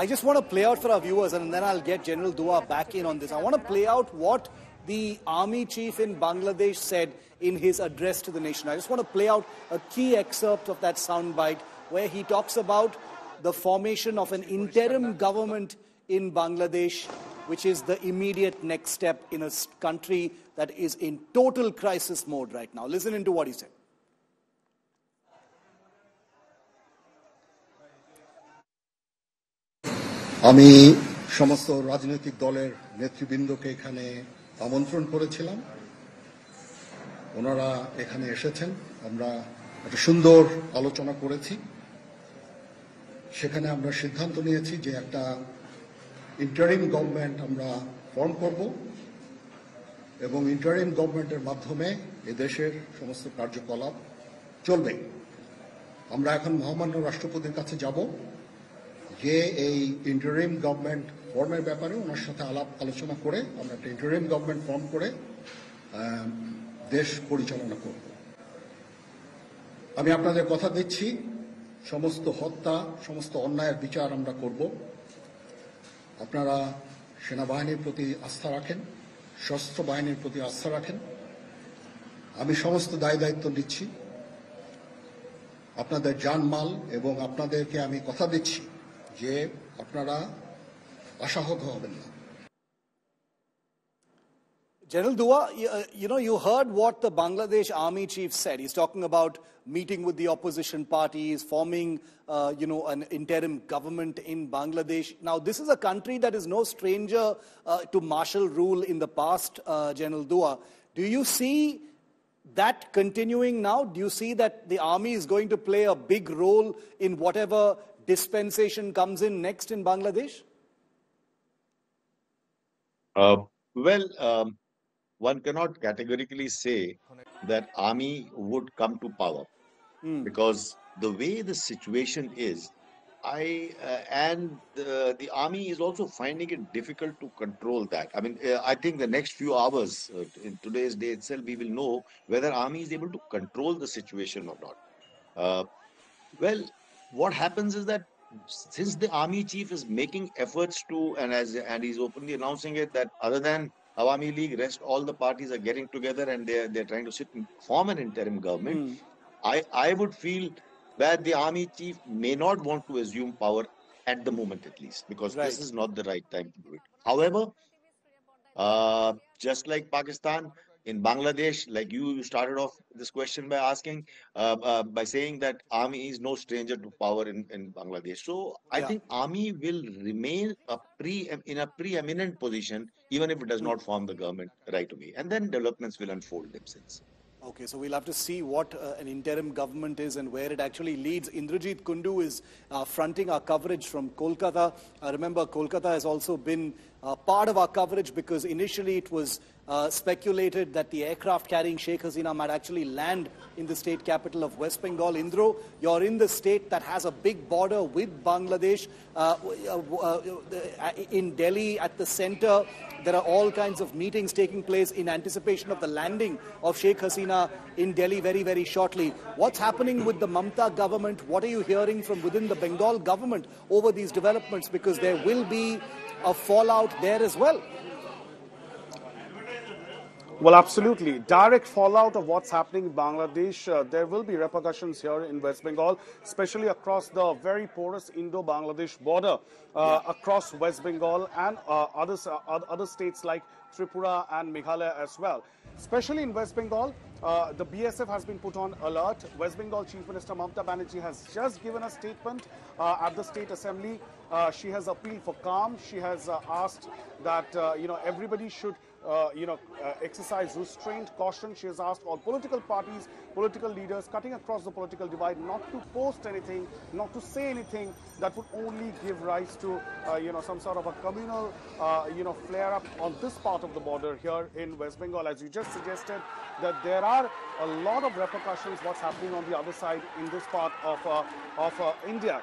I just want to play out for our viewers, and then I'll get General Dua back in on this. I want to play out what the army chief in Bangladesh said in his address to the nation. I just want to play out a key excerpt of that soundbite where he talks about the formation of an interim government in Bangladesh, which is the immediate next step in a country that is in total crisis mode right now. Listen into what he said. আমি সমস্ত রাজনৈতিক দলের নেতৃবৃন্দকে এখানে আমন্ত্রণ করেছিলাম ওনারা এখানে এসেছেন আমরা একটা সুন্দর আলোচনা করেছি সেখানে আমরা সিদ্ধান্ত নিয়েছি যে একটা ইন্টারিম গভর্নমেন্ট আমরা ফর্ম করব এবং ইন্টারিম গভর্নমেন্টের মাধ্যমে এদেশের সমস্ত কার্যকলাপ চলবে আমরা এখন মহামান্য রাষ্ট্রপতির কাছে যাব যে এই ইন্টারিম গভর্নমেন্ট ফর্মের ব্যাপারে ওনার সাথে আলাপ আলোচনা করে আমরা একটা ইন্টারিম গভর্নমেন্ট ফর্ম করে দেশ পরিচালনা করব আমি আপনাদের কথা দিচ্ছি সমস্ত হত্যা সমস্ত অন্যায়ের বিচার আমরা করব আপনারা সেনাবাহিনীর প্রতি আস্থা রাখেন সশস্ত্র বাহিনীর প্রতি আস্থা রাখেন আমি সমস্ত দায় দায়িত্ব নিচ্ছি আপনাদের জানমাল এবং আপনাদেরকে আমি কথা দিচ্ছি যে আপনারা হবেন না General Dua, you, uh, you know, you heard what the Bangladesh army chief said. He's talking about meeting with the opposition parties, forming, uh, you know, an interim government in Bangladesh. Now, this is a country that is no stranger uh, to martial rule in the past, uh, General Dua. Do you see that continuing now? Do you see that the army is going to play a big role in whatever dispensation comes in next in Bangladesh? Uh, well, um, one cannot categorically say that army would come to power mm. because the way the situation is, I uh, and the, the, army is also finding it difficult to control that. I mean, uh, I think the next few hours, uh, in today's day itself, we will know whether army is able to control the situation or not. Uh, well, what happens is that since the army chief is making efforts to and as and he's openly announcing it that other than Awami League, rest all the parties are getting together and they're they're trying to sit and form an interim government. Mm. I I would feel that the army chief may not want to assume power at the moment at least because right. this is not the right time to do it. However, uh, just like Pakistan, in Bangladesh, like you, you started off this question by asking, uh, uh, by saying that army is no stranger to power in, in Bangladesh. So I yeah. think army will remain a pre in a preeminent position, even if it does not form the government right away. And then developments will unfold themselves. Okay, so we'll have to see what uh, an interim government is and where it actually leads. Indrajit Kundu is uh, fronting our coverage from Kolkata. Uh, remember, Kolkata has also been uh, part of our coverage because initially it was uh, speculated that the aircraft carrying Sheikh Hasina might actually land in the state capital of West Bengal. Indro, you're in the state that has a big border with Bangladesh. Uh, uh, uh, uh, in Delhi, at the center, there are all kinds of meetings taking place in anticipation of the landing of Sheikh Hasina in Delhi very, very shortly. What's happening with the Mamta government? What are you hearing from within the Bengal government over these developments? Because there will be a fallout there as well. Well, absolutely. Direct fallout of what's happening in Bangladesh. Uh, there will be repercussions here in West Bengal, especially across the very porous Indo Bangladesh border, uh, yeah. across West Bengal and uh, other, uh, other states like Tripura and Meghalaya as well. Especially in West Bengal, uh, the BSF has been put on alert. West Bengal Chief Minister Mamata Banerjee has just given a statement uh, at the State Assembly. Uh, she has appealed for calm. She has uh, asked that uh, you know everybody should uh, you know, uh, exercise restraint, caution. She has asked all political parties, political leaders, cutting across the political divide, not to post anything, not to say anything that would only give rise to, uh, you know, some sort of a communal, uh, you know, flare up on this part of the border here in West Bengal. As you just suggested, that there are a lot of repercussions what's happening on the other side in this part of uh, of uh, India.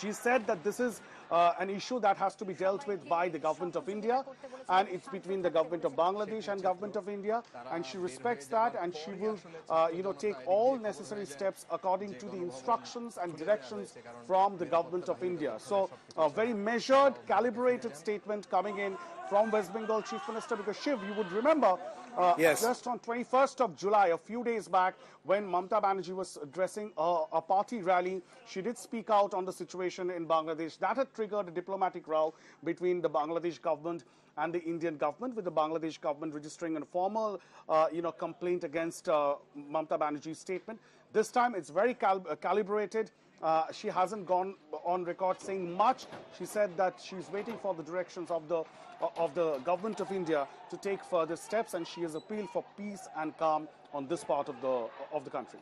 She said that this is uh, an issue that has to be dealt with by the government of India and it's between the government of Bangladesh and government of India and she respects that and she will uh, you know take all necessary steps according to the instructions and directions from the government of India so a very measured calibrated statement coming in from West Bengal Chief Minister because Shiv you would remember uh, yes. Just on 21st of July, a few days back, when Mamta Banerjee was addressing a, uh, a, party rally, she did speak out on the situation in Bangladesh. That had triggered a diplomatic row between the Bangladesh government and the Indian government, with the Bangladesh government registering a formal, uh, you know, complaint against uh, Mamta Banerjee's statement. This time, it's very cal uh, calibrated. Uh, she hasn't gone on record saying much. She said that she's waiting for the directions of the uh, of the government of India to take further steps, and she has appealed for peace and calm on this part of the of the country.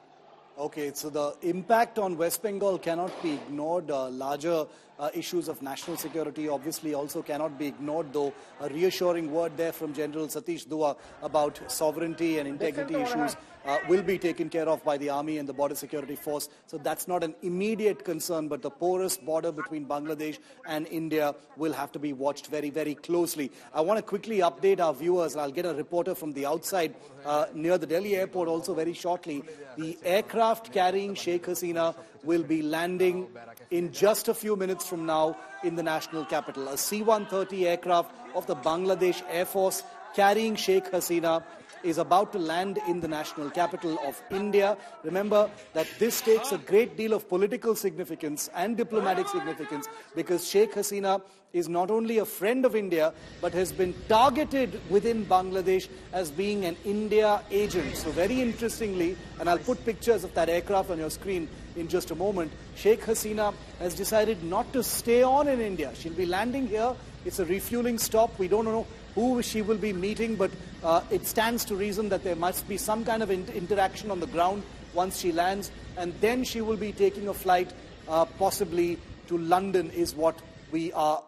Okay, so the impact on West Bengal cannot be ignored. Uh, larger uh, issues of national security obviously also cannot be ignored, though a reassuring word there from General Satish Dua about sovereignty and integrity issues uh, will be taken care of by the army and the border security force. So that's not an immediate concern, but the porous border between Bangladesh and India will have to be watched very, very closely. I want to quickly update our viewers. I'll get a reporter from the outside uh, near the Delhi airport also very shortly. The aircraft aircraft carrying Sheikh Hasina will be landing in just a few minutes from now in the national capital. A C 130 aircraft of the Bangladesh Air Force carrying Sheikh Hasina is about to land in the national capital of India. Remember that this takes a great deal of political significance and diplomatic significance because Sheikh Hasina is not only a friend of India but has been targeted within Bangladesh as being an India agent. So very interestingly, and I'll put pictures of that aircraft on your screen in just a moment, Sheikh Hasina has decided not to stay on in India. She'll be landing here. It's a refueling stop. We don't know who she will be meeting, but uh, it stands to reason that there must be some kind of in interaction on the ground once she lands, and then she will be taking a flight uh, possibly to London, is what we are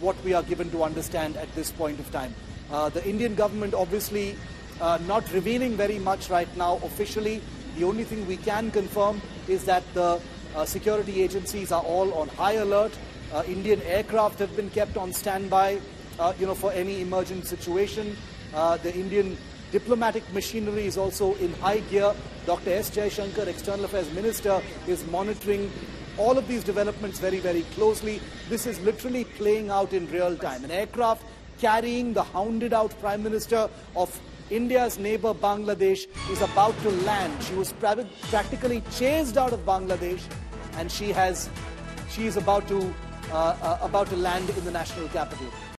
what we are given to understand at this point of time. Uh, the Indian government obviously uh, not revealing very much right now officially. The only thing we can confirm is that the uh, security agencies are all on high alert. Uh, Indian aircraft have been kept on standby. Uh, you know, for any emergent situation. Uh, the Indian diplomatic machinery is also in high gear. Dr. S. Shankar, External Affairs Minister, is monitoring all of these developments very, very closely. This is literally playing out in real time. An aircraft carrying the hounded out Prime Minister of India's neighbor Bangladesh is about to land. She was practically chased out of Bangladesh and she has, she is about to, uh, uh, about to land in the national capital.